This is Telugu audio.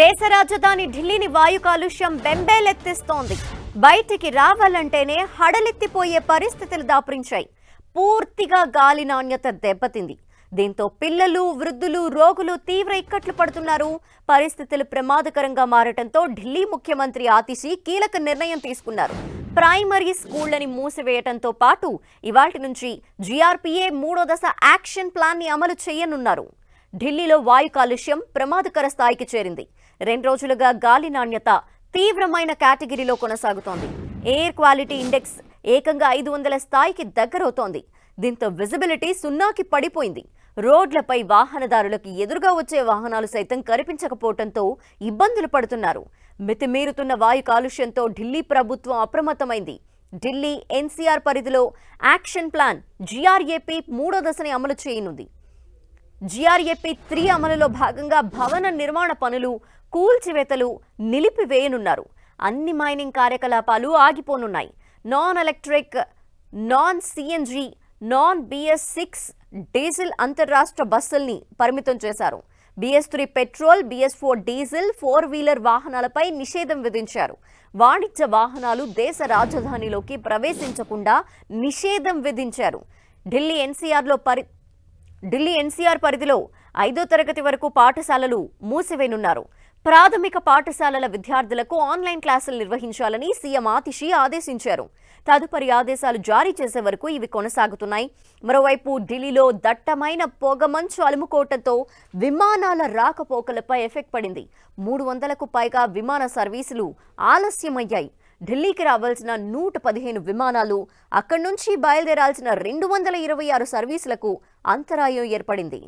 దేశ రాజధాని ఢిల్లీని వాయు కాలుష్యం బెంబేలెత్తిస్తోంది బయటికి రావాలంటేనే హడలెత్తిపోయే పరిస్థితులు దాపురించాయి పూర్తిగా గాలి నాణ్యత దెబ్బతింది దీంతో పిల్లలు వృద్ధులు రోగులు తీవ్ర ఇక్కట్లు పడుతున్నారు పరిస్థితులు ప్రమాదకరంగా మారటంతో ఢిల్లీ ముఖ్యమంత్రి ఆతిశి కీలక నిర్ణయం తీసుకున్నారు ప్రైమరీ స్కూళ్లని మూసివేయటంతో పాటు ఇవాటి నుంచి జీఆర్పీఏ మూడో దశ యాక్షన్ ప్లాన్ని అమలు చేయనున్నారు ఢిల్లీలో వాయు కాలుష్యం ప్రమాదకర స్థాయికి చేరింది రెండు రోజులుగా గాలి నాణ్యత తీవ్రమైన కేటగిరీలో కొనసాగుతోంది ఎయిర్ క్వాలిటీ ఇండెక్స్ ఏకంగా ఐదు వందల స్థాయికి దగ్గరవుతోంది దీంతో విజిబిలిటీ సున్నాకి పడిపోయింది రోడ్లపై వాహనదారులకు ఎదురుగా వచ్చే వాహనాలు సైతం కనిపించకపోవడంతో ఇబ్బందులు పడుతున్నారు మితిమీరుతున్న వాయు కాలుష్యంతో ఢిల్లీ ప్రభుత్వం అప్రమత్తమైంది ఢిల్లీ ఎన్సీఆర్ పరిధిలో యాక్షన్ ప్లాన్ జీఆర్ఏపీ మూడో దశని అమలు చేయనుంది జీఆర్ఏపీ త్రీ అమలులో భాగంగా భవన నిర్మాణ పనులు కూల్చివేతలు నిలిపివేయనున్నారు అన్ని మైనింగ్ కార్యకలాపాలు ఆగిపోనున్నాయి non electric non CNG non BS six diesel అంతర్రాష్ట్ర బస్సుల్ని పరిమితం చేశారు BS three petrol BS four diesel four wheeler వాహనాలపై నిషేధం విధించారు వాణిజ్య వాహనాలు దేశ రాజధానిలోకి ప్రవేశించకుండా నిషేధం విధించారు ఢిల్లీ ఎన్సీఆర్లో పరి ఢిల్లీ ఎన్సీఆర్ పరిధిలో ఐదో తరగతి వరకు పాఠశాలలు మూసివేనున్నారు ప్రాథమిక పాఠశాలల విద్యార్థులకు ఆన్లైన్ క్లాసులు నిర్వహించాలని సీఎం ఆతిషి ఆదేశించారు తదుపరి ఆదేశాలు జారీ చేసే వరకు ఇవి కొనసాగుతున్నాయి మరోవైపు ఢిల్లీలో దట్టమైన పొగమంచు అలుముకోవటంతో విమానాల రాకపోకలపై ఎఫెక్ట్ పడింది మూడు వందలకు పైగా విమాన సర్వీసులు ఆలస్యమయ్యాయి ఢిల్లీకి రావాల్సిన నూట పదిహేను విమానాలు అక్కడి నుంచి బయలుదేరాల్సిన రెండు వందల ఇరవై ఆరు సర్వీసులకు అంతరాయం ఏర్పడింది